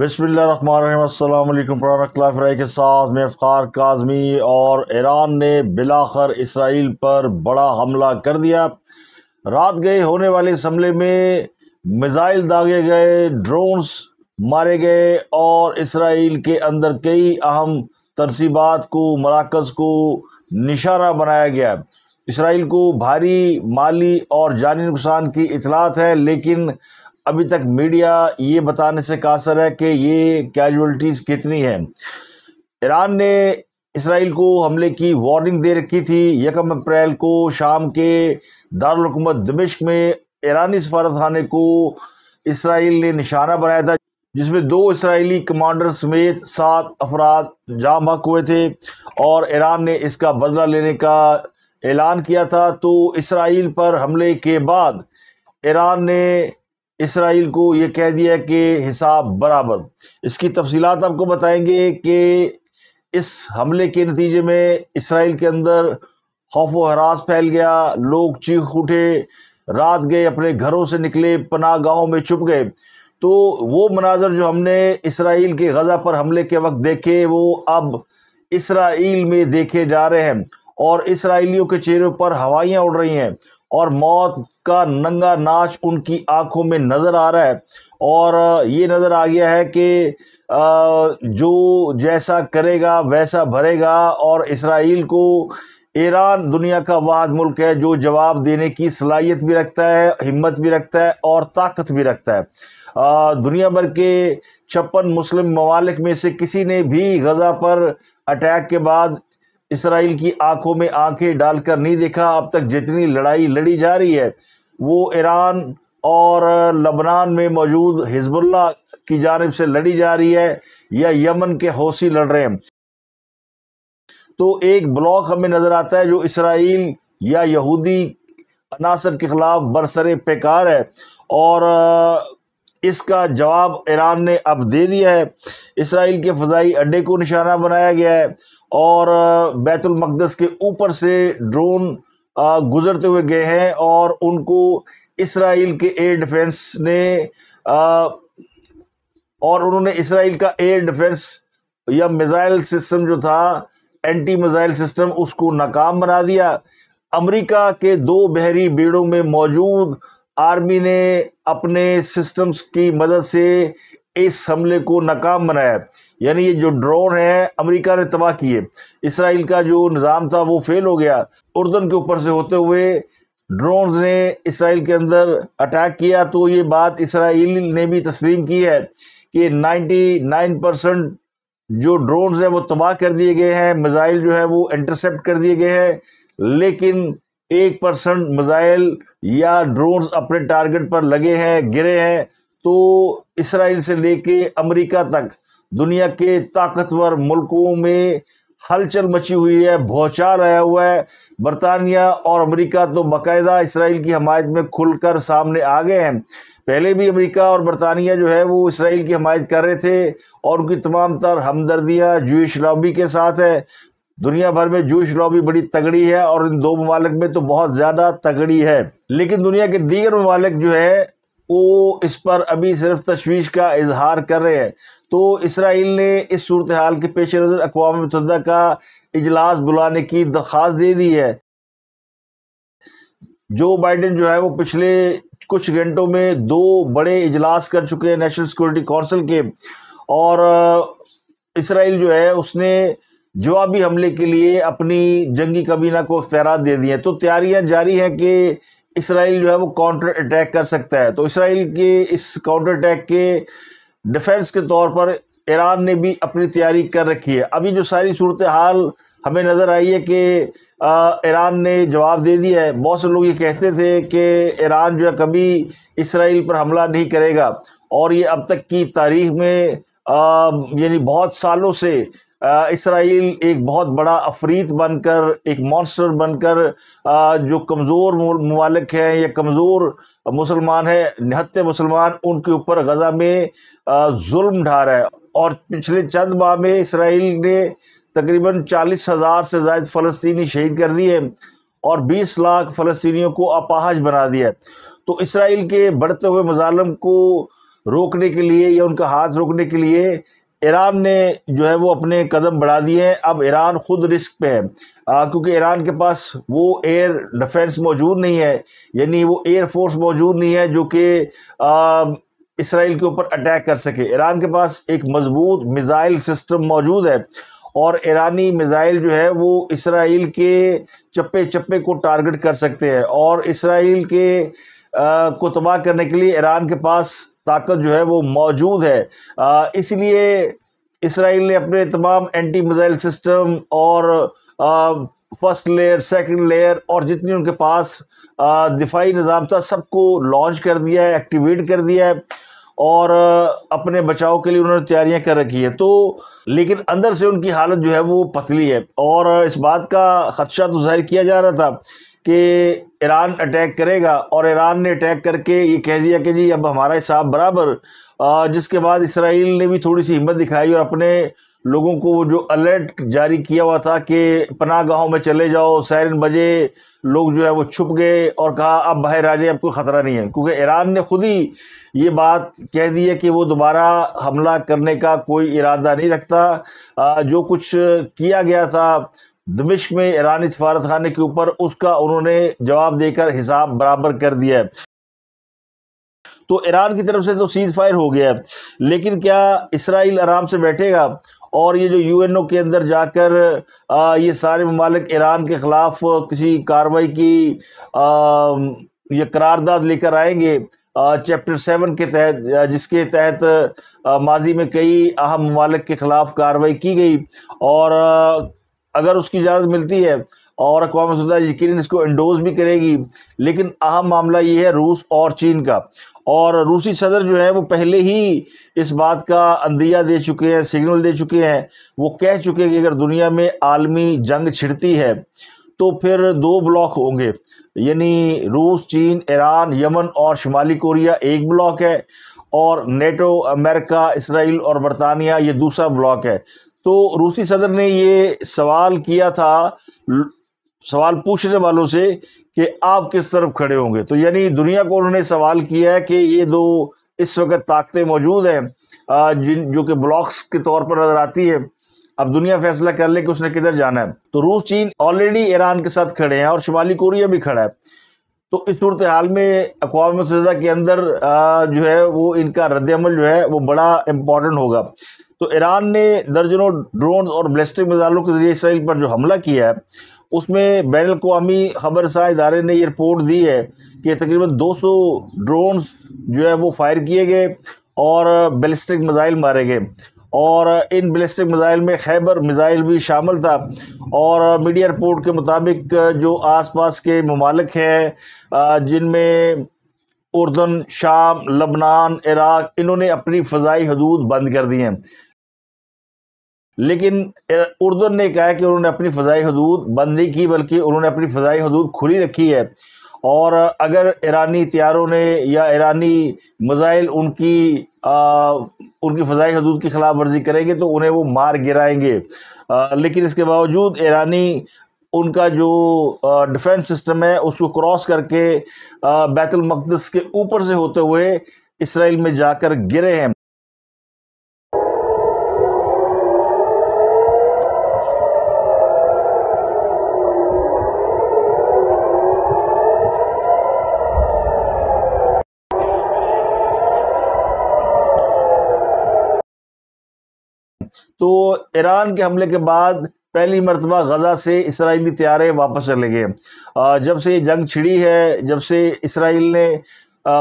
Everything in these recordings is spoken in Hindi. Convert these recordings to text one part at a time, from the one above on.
बसमिलकुम फ्राई के साथ मैं फ़ार काजमी और ईरान ने बिलाखर इसराइल पर बड़ा हमला कर दिया रात गए होने वाले इस हमले में मिज़ाइल दागे गए ड्रोन्स मारे गए और इसराइल के अंदर कई अहम तरसीबात को मराकज़ को निशाना बनाया गया इसराइल को भारी माली और जानी नुकसान की इतलात है लेकिन अभी तक मीडिया ये बताने से कासर है कि ये कैजुअलिटीज़ कितनी है ईरान ने इसराइल को हमले की वार्निंग दे रखी थी यकम अप्रैल को शाम के दारकूमत दमिश्क में ईरानी सफारतखाने को इसराइल ने निशाना बनाया था जिसमें दो इसराइली कमांडर समेत सात अफराद जाम हक हुए थे और ईरान ने इसका बदला लेने का ऐलान किया था तो इसराइल पर हमले के बाद ईरान ने इसराइल को ये कह दिया कि हिसाब बराबर इसकी तफसी आपको बताएंगे कि इस हमले के नतीजे में इसराइल के अंदर खौफ व हरास फैल गया लोग चीख उठे रात गए अपने घरों से निकले पनाह गाहों में छुप गए तो वो मनाजर जो हमने इसराइल के गज़ा पर हमले के वक्त देखे वो अब इसराइल में देखे जा रहे हैं और इसराइलियों के चेहरों पर हवाइयाँ उड़ रही हैं और मौत का नंगा नाच उनकी आंखों में नज़र आ रहा है और ये नज़र आ गया है कि जो जैसा करेगा वैसा भरेगा और इसराइल को ईरान दुनिया का वाद मुल्क है जो जवाब देने की सलाहियत भी रखता है हिम्मत भी रखता है और ताकत भी रखता है दुनिया भर के छप्पन मुस्लिम ममालिक में से किसी ने भी गज़ा पर अटैक के बाद इसराइल की आंखों में आंखें डालकर नहीं देखा अब तक जितनी लड़ाई लड़ी जा रही है वो ईरान और लबनान में मौजूद हिजबुल्ला की जानब से लड़ी जा रही है या यमन के हौसी लड़ रहे हैं तो एक ब्लॉक हमें नज़र आता है जो इसराइल या यहूदी अनासर के ख़िलाफ़ बरसर पेकार है और इसका जवाब ईरान ने अब दे दिया है इसराइल के फ़जाई अड्डे को निशाना बनाया गया है और बैतुल मकदस के ऊपर से ड्रोन गुजरते हुए गए हैं और उनको इसराइल के एयर डिफेंस ने और उन्होंने इसराइल का एयर डिफेंस या मिज़ाइल सिस्टम जो था एंटी मिज़ाइल सिस्टम उसको नाकाम बना दिया अमेरिका के दो बहरी बेड़ों में मौजूद आर्मी ने अपने सिस्टम्स की मदद से इस हमले को नाकाम बनाया यानी ये जो ड्रोन है अमेरिका ने तबाह किए इसराइल का जो निज़ाम था वो फेल हो गया उर्दन के ऊपर से होते हुए ड्रोन ने इसराइल के अंदर अटैक किया तो ये बात इसराइल ने भी तस्लीम की है कि 99 परसेंट जो ड्रोन हैं वो तबाह कर दिए गए हैं मिज़ाइल जो है वो इंटरसेप्ट कर दिए गए हैं लेकिन एक परसेंट मिज़ाइल या ड्रोन अपने टारगेट पर लगे हैं गिरे हैं तो इसराइल से लेके अमेरिका तक दुनिया के ताकतवर मुल्कों में हलचल मची हुई है भौचाल आया हुआ है बरतानिया और अमेरिका तो बाकायदा इसराइल की हमायत में खुलकर सामने आ गए हैं पहले भी अमेरिका और बरतानिया जो है वो इसराइल की हमायत कर रहे थे और उनकी तमाम तर हमदर्दियाँ जूश लॉबी के साथ है दुनिया भर में जूश लॉबी बड़ी तगड़ी है और इन दो ममालिक में तो बहुत ज़्यादा तगड़ी है लेकिन दुनिया के दीगर ममालिक जो है वो इस पर अभी सिर्फ तशवीश का इजहार कर रहे हैं तो इसराइल ने इस सूरत हाल के पेश नज़र अकवा मतदा का इजलास बुलाने की दरख्वास्त दे दी है जो बाइडन जो है वो पिछले कुछ घंटों में दो बड़े इजलास कर चुके हैं नेशनल सिक्योरिटी काउंसिल के और इसराइल जो है उसने जवाबी हमले के लिए अपनी जंगी कबीना को अख्तियार दे दिए तो तैयारियां जारी हैं कि इसराइल जो है वो काउंटर अटैक कर सकता है तो इसराइल के इस काउंटर अटैक के डिफेंस के तौर पर ईरान ने भी अपनी तैयारी कर रखी है अभी जो सारी सूरत हाल हमें नज़र आई है कि ईरान ने जवाब दे दिया है बहुत से लोग ये कहते थे कि ईरान जो है कभी इसराइल पर हमला नहीं करेगा और ये अब तक की तारीख में यानी बहुत सालों से इसराइल एक बहुत बड़ा अफरीत बनकर एक मॉन्स्टर बनकर जो कमज़ोर ममालिक हैं या कमज़ोर मुसलमान हैं निहत्ते मुसलमान उनके ऊपर गज़ा में जुल्म ढा रहा है और पिछले चंद माह में इसराइल ने तकरीबन चालीस हज़ार से ज़ायद फ़लस्तनी शहीद कर दिए और बीस लाख फ़लस्तियों को अपाहज बना दिया तो इसराइल के बढ़ते हुए मजालम को रोकने के लिए या उनका हाथ रोकने के लिए ईरान ने जो है वो अपने कदम बढ़ा दिए हैं अब ईरान ख़ुद रिस्क पे है क्योंकि ईरान के पास वो एयर डिफेंस मौजूद नहीं है यानी वो एयर फोर्स मौजूद नहीं है जो कि इसराइल के ऊपर अटैक कर सके ईरान के पास एक मजबूत मिज़ाइल सिस्टम मौजूद है और ईरानी मिज़ाइल जो है वो इसराइल के चप्पे चप्पे को टारगेट कर सकते हैं और इसराइल के आ, को तबाह करने के लिए ईरान के पास ताकत जो है वो मौजूद है इसलिए इसराइल ने अपने तमाम एंटी मिज़ाइल सिस्टम और फर्स्ट लेयर सेकंड लेयर और जितनी उनके पास दिफाई निज़ाम था सबको लॉन्च कर दिया है एक्टिवेट कर दिया है और अपने बचाव के लिए उन्होंने तैयारियां कर रखी है तो लेकिन अंदर से उनकी हालत जो है वो पतली है और इस बात का खदशा तो जाहिर किया जा रहा था कि ईरान अटैक करेगा और ईरान ने अटैक करके ये कह दिया कि जी अब हमारा हिसाब बराबर जिसके बाद इसराइल ने भी थोड़ी सी हिम्मत दिखाई और अपने लोगों को जो अलर्ट जारी किया हुआ था कि पनाह गाहों में चले जाओ सैरन बजे लोग जो है वो छुप गए और कहा अब बाहर आ जाए अब कोई ख़तरा नहीं है क्योंकि ईरान ने खुद ही ये बात कह दी है कि वो दोबारा हमला करने का कोई इरादा नहीं रखता जो कुछ किया गया था दमिश्क में ईरानी सफारतखाने के ऊपर उसका उन्होंने जवाब देकर हिसाब बराबर कर दिया है तो ईरान की तरफ से तो सीज फायर हो गया है लेकिन क्या इसराइल आराम से बैठेगा और ये जो यू एन ओ के अंदर जाकर ये सारे ममालिक ईरान के ख़िलाफ़ किसी कार्रवाई की ये करारदाद लेकर आएंगे चैप्टर सेवन के तहत जिसके तहत माजी में कई अहम ममालिक के ख़िलाफ़ कार्रवाई की गई और अगर उसकी इजाज़त मिलती है और अकवा मतदा यकीन इसको इंडोज भी करेगी लेकिन अहम मामला ये है रूस और चीन का और रूसी सदर जो है वो पहले ही इस बात का अंदिया दे चुके हैं सिग्नल दे चुके हैं वो कह चुके हैं कि अगर दुनिया में आलमी जंग छिड़ती है तो फिर दो ब्लॉक होंगे यानी रूस चीन ईरान यमन और शुमाली कोरिया एक ब्लॉक है और नेटो अमेरिका इसराइल और बरतानिया ये दूसरा ब्लॉक है तो रूसी सदर ने ये सवाल किया था सवाल पूछने वालों से कि आप किस तरफ खड़े होंगे तो यानी दुनिया को उन्होंने सवाल किया है कि ये दो इस वक्त ताकतें मौजूद हैं जिन जो कि ब्लॉक्स के तौर पर नज़र आती है अब दुनिया फैसला कर ले कि उसने किधर जाना है तो रूस चीन ऑलरेडी ईरान के साथ खड़े हैं और शुमाली कोरिया भी खड़ा है तो इस सूरत हाल में अकवा मतदा के अंदर जो है वो इनका रद्दमल जो है वो बड़ा इम्पॉर्टेंट होगा तो ईरान ने दर्जनों ड्रोन और ब्लिस्टिक मिज़ाइलों के जरिए इसराइल पर जो हमला किया है उसमें बैन अवी खबरसा इदारे ने ये रिपोर्ट दी है कि तकरीबन 200 ड्रोन जो है वो फायर किए गए और बैलिस्टिक मिज़ाइल मारे गए और इन बलिस्टिक मिज़ाइल में खैबर मिज़ाइल भी शामिल था और मीडिया रिपोर्ट के मुताबिक जो आसपास के ममालिक हैं जिनमें उर्दन शाम लबनान इराक इन्होंने अपनी फ़जाई हदूद बंद कर दी हैं लेकिन उर्दन ने कहा कि उन्होंने अपनी फ़जाई हदूद बंद नहीं की बल्कि उन्होंने अपनी फ़जाई हदूद खुली रखी है और अगर ईरानी त्यारों ने या ईरानी मिज़ाइल उनकी उनकी फ़जाई हदूद की खिलाफ वर्जी करेंगे तो उन्हें वो मार गिराएंगे लेकिन इसके बावजूद ईरानी उनका जो डिफेंस सिस्टम है उसको क्रॉस करके बैतुलमक़दस के ऊपर से होते हुए इसराइल में जाकर गिरे हैं तो ईरान के हमले के बाद पहली मरतबा गज़ा से इसराइली त्यारे वापस चले गए जब से ये जंग छिड़ी है जब से इसराइल ने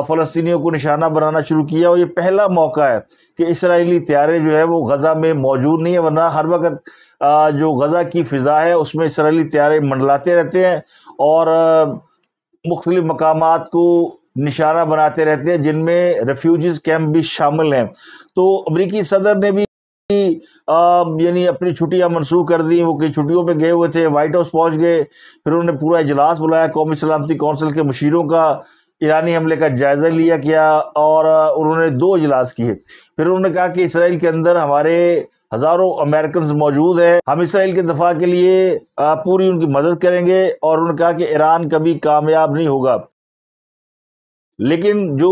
फ़लस्तियों को निशाना बनाना शुरू किया और ये पहला मौका है कि इसराइली त्यारे जो है वो गज़ा में मौजूद नहीं है वरना हर वक्त जो गज़ा की फ़िज़ा है उसमें इसराइली त्यारे मंडलाते रहते हैं और मुख्तल मकाम को निशाना बनाते रहते हैं जिनमें रेफ्यूज़ कैंप भी शामिल हैं तो अमरीकी सदर ने भी यानी अपनी छुट्टियां मनसूख कर दी वो कई छुट्टियों पे गए हुए थे वाइट हाउस पहुंच गए फिर उन्होंने पूरा इजलास बुलाया कौमी सलामती कौंसिल के मशीरों का ईरानी हमले का जायज़ा लिया किया और उन्होंने दो इजलास किए फिर उन्होंने कहा कि इसराइल के अंदर हमारे हज़ारों अमेरिकन मौजूद हैं हम इसराइल के दफा के लिए पूरी उनकी मदद करेंगे और उन्होंने कहा कि ईरान कभी कामयाब नहीं होगा लेकिन जो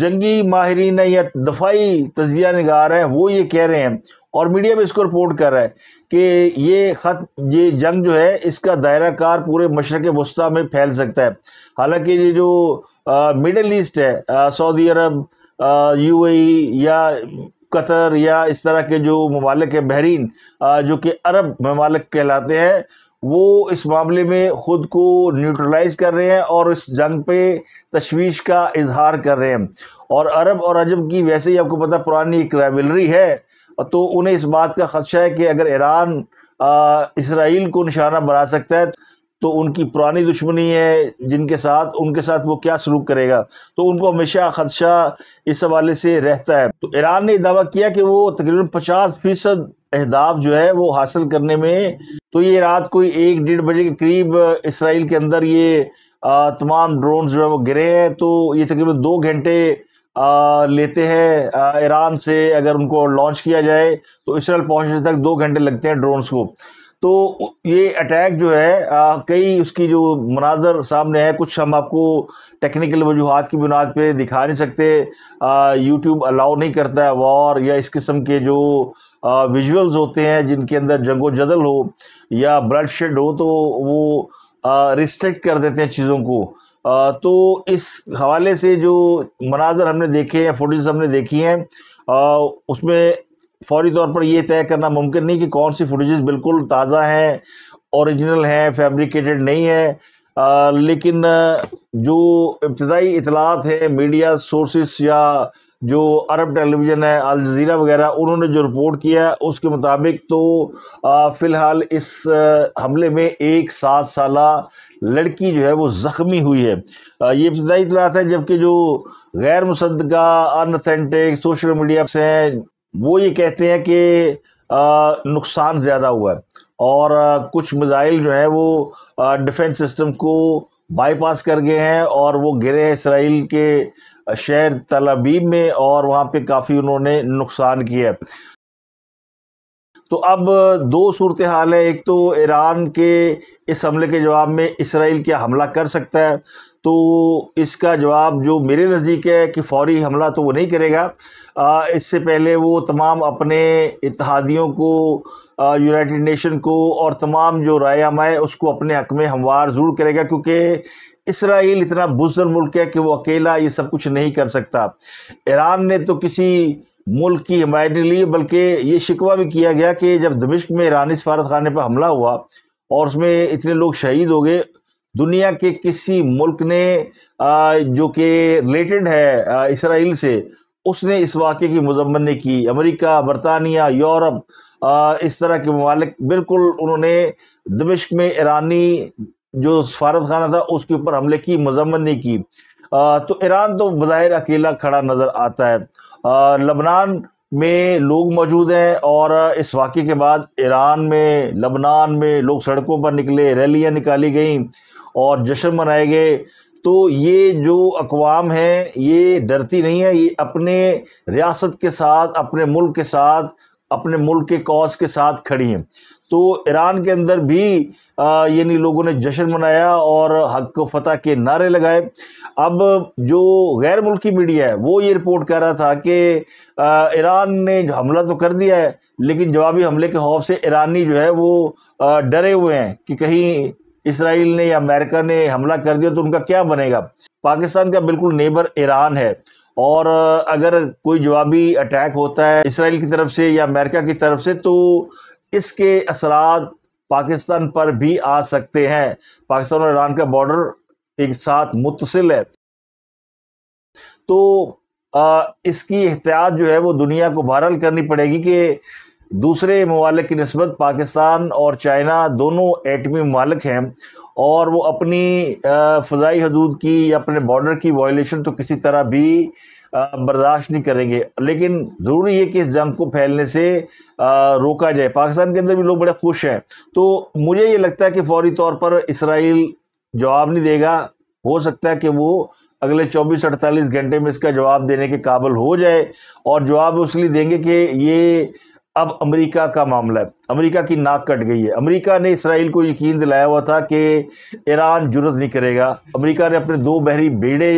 जंगी माहरीन या दफाई तजिया नगार हैं वो ये कह रहे हैं और मीडिया भी इसको रिपोर्ट कर रहा है कि ये ख़त ये जंग जो है इसका दायरा कार पूरे मशरक़ वस्ती में फैल सकता है हालांकि ये जो मिडल ईस्ट है सऊदी अरब यू या कतर या इस तरह के जो ममालिक बहरीन जो कि अरब ममालिक कहलाते हैं वो इस मामले में ख़ुद को न्यूट्रलाइज कर रहे हैं और इस जंग पे तशवीश का इजहार कर रहे हैं और अरब और अजब की वैसे ही आपको पता पुरानी एक रेवलरी है तो उन्हें इस बात का खदशा है कि अगर ईरान इसराइल को निशाना बना सकता है तो उनकी पुरानी दुश्मनी है जिनके साथ उनके साथ वो क्या सलूक करेगा तो उनको हमेशा खदशा इस हवाले से रहता है तो ईरान ने दावा किया कि वो तकरीबन पचास फीसद अहदाफ जो है वो हासिल करने में तो ये रात कोई एक डेढ़ बजे के करीब इसराइल के अंदर ये तमाम ड्रोन जो है वो गिरे हैं तो ये तकरीबन दो घंटे लेते हैं ईरान से अगर उनको लॉन्च किया जाए तो इसराइल पहुंचने तक दो घंटे लगते हैं ड्रोन्स को तो ये अटैक जो है आ, कई उसकी जो मनाजर सामने है कुछ हम आपको टेक्निकल वजूहत की बुनियाद पे दिखा नहीं सकते यूट्यूब अलाउ नहीं करता है वॉर या इस किस्म के जो विजुल्स विजुअल्स होते हैं जिनके अंदर जंगो जदल हो या ब्लड शेड हो तो वो रिस्ट्रिक्ट कर देते हैं चीज़ों को आ, तो इस हवाले से जो मनाजर हमने देखे हैं फोटोज हमने देखी हैं उसमें फौरी तौर पर यह तय करना मुमकिन नहीं कि कौन सी फुटेजेस बिल्कुल ताज़ा हैं ओरिजिनल हैं फैब्रिकेटेड नहीं है आ, लेकिन जो इब्तदाई इतलात हैं मीडिया सोर्सेस या जो अरब टेलीविज़न है अल जजीरा वगैरह उन्होंने जो रिपोर्ट किया है उसके मुताबिक तो फ़िलहाल इस हमले में एक सात साल लड़की जो है वो ज़ख्मी हुई है ये इब्तदाई इतलात है जबकि जो गैर मुसदा अनथेंटिक सोशल मीडिया से वो ये कहते हैं कि नुकसान ज़्यादा हुआ है और कुछ मिज़ाइल जो है वो डिफेंस सिस्टम को बाईपास कर गए हैं और वो गिरे हैं इसराइल के शहर तलाबीब में और वहाँ पे काफ़ी उन्होंने नुकसान किया है तो अब दो सूरत हाल है एक तो ईरान के इस हमले के जवाब में इसराइल क्या हमला कर सकता है तो इसका जवाब जो मेरे नज़दीक है कि फौरी हमला तो वो नहीं करेगा आ, इससे पहले वो तमाम अपने इतिहादियों को यूनाइटेड नेशन को और तमाम जो रायामा है उसको अपने हक में हमवार ज़रूर करेगा क्योंकि इसराइल इतना बुजर मुल्क है कि वो अकेला ये सब कुछ नहीं कर सकता ईरान ने तो किसी मुल्क की हिमायत नहीं ली बल्कि ये शिकवा भी किया गया कि जब दमिश्क में ईरानी सफारत खाने पर हमला हुआ और उसमें इतने लोग शहीद हो गए दुनिया के किसी मुल्क ने जो कि रिलेटेड है इसराइल से उसने इस वाक़े की मजम्मत नहीं की अमेरिका बरतानिया यूरोप इस तरह के ममालिक बिल्कुल उन्होंने दमिश्क में ईरानी जो सफारत खाना था उसके ऊपर हमले की मजम्मत नहीं की आ, तो ईरान तो बज़ाहिर अकेला खड़ा नज़र आता है लबनान में लोग मौजूद हैं और इस वाक़े के बाद ईरान में लबनान में लोग सड़कों पर निकले रैलियाँ निकाली गईं और जश्न मनाए गए तो ये जो अकवाम है ये डरती नहीं है ये अपने रियासत के साथ अपने मुल्क के साथ अपने मुल्क के कॉज के साथ खड़ी हैं तो ईरान के अंदर भी यानी लोगों ने जश्न मनाया और हक फतह के नारे लगाए अब जो गैर मुल्की मीडिया है वो ये रिपोर्ट कर रहा था कि ईरान ने हमला तो कर दिया है लेकिन जवाबी हमले के खौफ से ईरानी जो है वो डरे हुए हैं कि कहीं इसराइल ने या अमेरिका ने हमला कर दिया तो उनका क्या बनेगा पाकिस्तान का बिल्कुल नेबर ईरान है और अगर कोई जवाबी अटैक होता है इसराइल की तरफ से या अमेरिका की तरफ से तो इसके असरात पाकिस्तान पर भी आ सकते हैं पाकिस्तान और ईरान का बॉर्डर एक साथ मुतसिल है तो आ, इसकी एहतियात जो है वो दुनिया को बहरल करनी पड़ेगी कि दूसरे ममालिक की नस्बत पाकिस्तान और चाइना दोनों एटमी ममालिक हैं और वो अपनी फ़जाई हदूद की या अपने बॉर्डर की वायलेशन तो किसी तरह भी बर्दाश्त नहीं करेंगे लेकिन ज़रूरी है कि इस जंग को फैलने से रोका जाए पाकिस्तान के अंदर भी लोग बड़े खुश हैं तो मुझे ये लगता है कि फौरी तौर पर इसराइल जवाब नहीं देगा हो सकता है कि वो अगले 24 अड़तालीस घंटे में इसका जवाब देने के काबिल हो जाए और जवाब उस लिए देंगे कि ये अब अमेरिका का मामला है अमेरिका की नाक कट गई है अमेरिका ने इसराइल को यकीन दिलाया हुआ था कि ईरान जुरत नहीं करेगा अमेरिका ने अपने दो बहरी बेड़े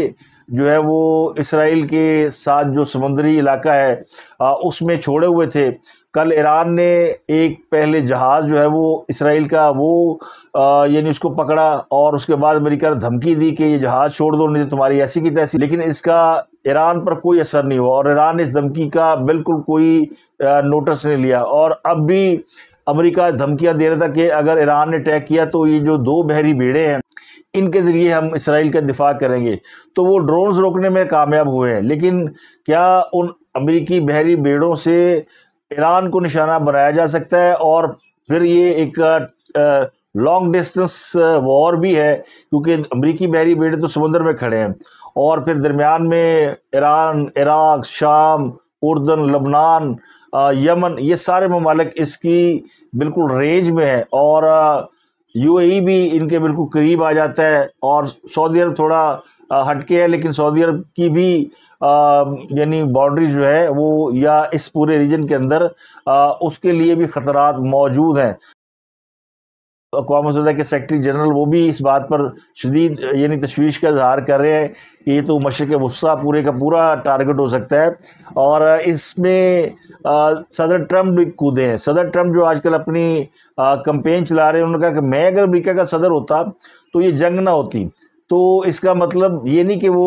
जो है वो इसराइल के साथ जो समुद्री इलाका है उसमें छोड़े हुए थे कल ईरान ने एक पहले जहाज़ जो है वो इसराइल का वो यानी उसको पकड़ा और उसके बाद अमेरिका ने धमकी दी कि ये जहाज़ छोड़ दो नहीं तो तुम्हारी ऐसी की तैसी लेकिन इसका ईरान पर कोई असर नहीं हुआ और ईरान इस धमकी का बिल्कुल कोई नोटिस नहीं लिया और अब भी अमेरिका धमकियां दे रहा था कि अगर ईरान ने अटैक किया तो ये जो दो बहरी भीड़े हैं इनके ज़रिए हम इसराइल का दिफा करेंगे तो वो ड्रोन्स रोकने में कामयाब हुए हैं लेकिन क्या उन अमेरिकी बहरी बेड़ों से ईरान को निशाना बनाया जा सकता है और फिर ये एक लॉन्ग डिस्टेंस वॉर भी है क्योंकि अमरीकी बहरी बेड़े तो समंदर में खड़े हैं और फिर दरमियान में ईरान इराक शाम उर्दन लबनान यमन ये सारे ममालिक इसकी बिल्कुल रेंज में है और यूएई भी इनके बिल्कुल करीब आ जाता है और सऊदी अरब थोड़ा हटके है लेकिन सऊदी अरब की भी यानी बाउंड्री जो है वो या इस पूरे रीजन के अंदर आ, उसके लिए भी खतरात मौजूद हैं अकवा मतदा के सेक्रटरी जनरल वो भी इस बात पर शदीद यानी तशवीश का इजहार कर रहे हैं कि ये तो मशरक़ वस्ा पूरे का पूरा टारगेट हो सकता है और इसमें सदर ट्रम्प भी कूदे हैं सदर ट्रम्प जो आजकल अपनी कंपेन चला रहे हैं उन्होंने कहा कि मैं अगर अमरीका का सदर होता तो ये जंग ना होती तो इसका मतलब ये नहीं कि वो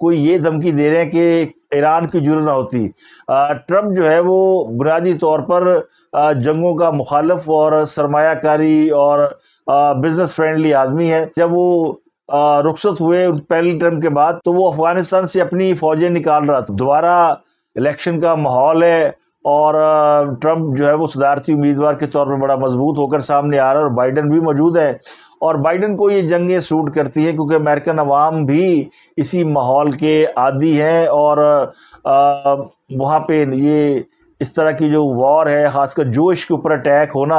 कोई ये धमकी दे रहे हैं कि ईरान की जुर्म ना होती ट्रम्प जो है वो बुनियादी तौर पर जंगों का मुखालफ और सरमाकारी और बिजनेस फ्रेंडली आदमी है जब वो रुखसत हुए पहले टर्म के बाद तो वो अफगानिस्तान से अपनी फौजें निकाल रहा था दोबारा इलेक्शन का माहौल है और ट्रंप जो है वो सदारती उम्मीदवार के तौर पर बड़ा मजबूत होकर सामने आ रहा है और बाइडन भी मौजूद है और बाइडन को ये जंगें सूट करती हैं क्योंकि अमेरिकन अवाम भी इसी माहौल के आदि हैं और वहाँ पे ये इस तरह की जो वॉर है ख़ासकर जोश के ऊपर अटैक होना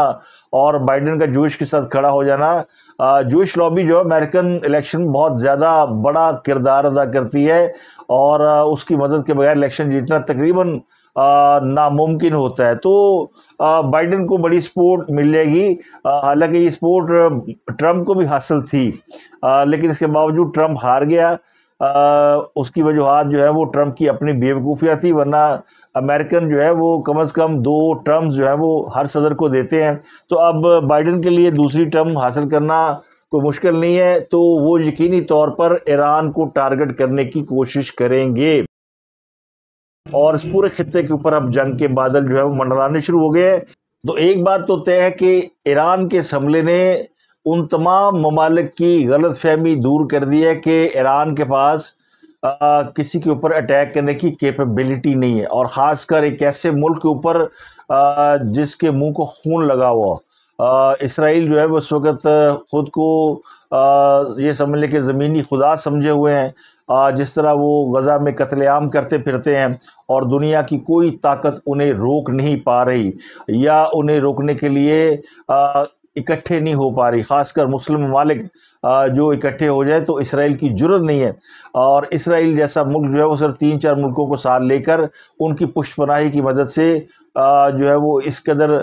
और बाइडन का जोश के साथ खड़ा हो जाना जोश लॉबी जो है अमेरिकन इलेक्शन बहुत ज़्यादा बड़ा किरदार अदा करती है और उसकी मदद के बगैर इलेक्शन जीतना तकरीबन नामुमकिन होता है तो बाइडन को बड़ी सपोर्ट मिलेगी हालांकि ये सपोर्ट ट्रम्प को भी हासिल थी लेकिन इसके बावजूद ट्रम्प हार गया आ, उसकी वजूहत जो है वो ट्रंप की अपनी बेवकूफ़ियाँ थी वरना अमेरिकन जो है वो कम अज़ कम दो टर्म्स जो है वो हर सदर को देते हैं तो अब बाइडन के लिए दूसरी टर्म हासिल करना कोई मुश्किल नहीं है तो वो यकीनी तौर पर ईरान को टारगेट करने की कोशिश करेंगे और इस पूरे खत्े के ऊपर अब जंग के बादल जो है वो मंडराने शुरू हो गए तो एक बात तो तय है कि ईरान के इस हमले ने उन तमाम ममालिक की गलत फहमी दूर कर दी है कि ईरान के पास आ, किसी के ऊपर अटैक करने की कैपेबिलिटी नहीं है और ख़ासकर एक ऐसे मुल्क के ऊपर जिसके मुंह को खून लगा हुआ इसराइल जो है वो इस वक्त ख़ुद को आ, ये समझ लें कि ज़मीनी खुदा समझे हुए हैं जिस तरह वो गज़ा में कत्लेआम करते फिरते हैं और दुनिया की कोई ताकत उन्हें रोक नहीं पा रही या उन्हें रोकने के लिए इकट्ठे नहीं हो पा रही ख़ासकर मुस्लिम मालिक जो इकट्ठे हो जाए तो इसराइल की जरूरत नहीं है और इसराइल जैसा मुल्क जो है वो सिर्फ तीन चार मुल्कों को साथ लेकर उनकी पुष्पनाही की मदद से जो है वो इस कदर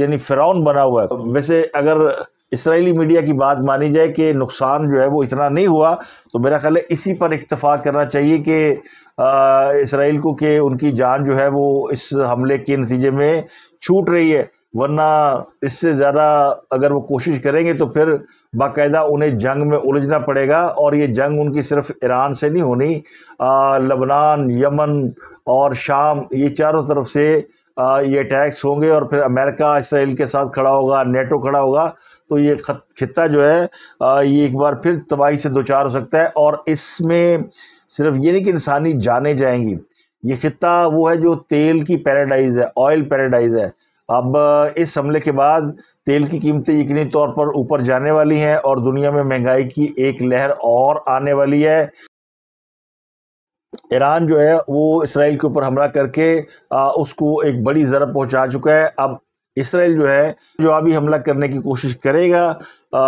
यानी फ़िरौन बना हुआ है वैसे अगर इसराइली मीडिया की बात मानी जाए कि नुकसान जो है वो इतना नहीं हुआ तो मेरा ख्याल है इसी पर इतफ़ा करना चाहिए कि इसराइल को कि उनकी जान जो है वो इस हमले के नतीजे में छूट रही है वरना इससे ज़्यादा अगर वो कोशिश करेंगे तो फिर बाकायदा उन्हें जंग में उलझना पड़ेगा और ये जंग उनकी सिर्फ ईरान से नहीं होनी लबनान यमन और शाम ये चारों तरफ से ये अटैक्स होंगे और फिर अमेरिका इसराइल के साथ खड़ा होगा नेटो खड़ा होगा तो ये खत्ता जो है ये एक बार फिर तबाही से दो चार हो सकता है और इसमें सिर्फ ये नहीं कि इंसानी जाने जाएंगी ये खत्ता वो है जो तेल की पैराडाइज है ऑयल पैराडाइज है अब इस हमले के बाद तेल की कीमतें यकीनी तौर पर ऊपर जाने वाली हैं और दुनिया में महंगाई की एक लहर और आने वाली है ईरान जो है वो इसराइल के ऊपर हमला करके आ, उसको एक बड़ी ज़रब पहुंचा चुका है अब इसराइल जो है जो अभी हमला करने की कोशिश करेगा आ,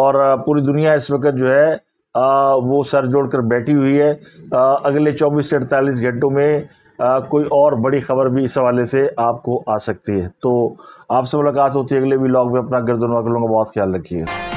और पूरी दुनिया इस वक्त जो है आ, वो सर जोड़ कर बैठी हुई है आ, अगले 24 से 48 घंटों में आ, कोई और बड़ी खबर भी इस हवाले से आपको आ सकती है तो आपसे मुलाकात होती है अगले भी में अपना गर्दनवा लोगों का बहुत ख्याल रखिए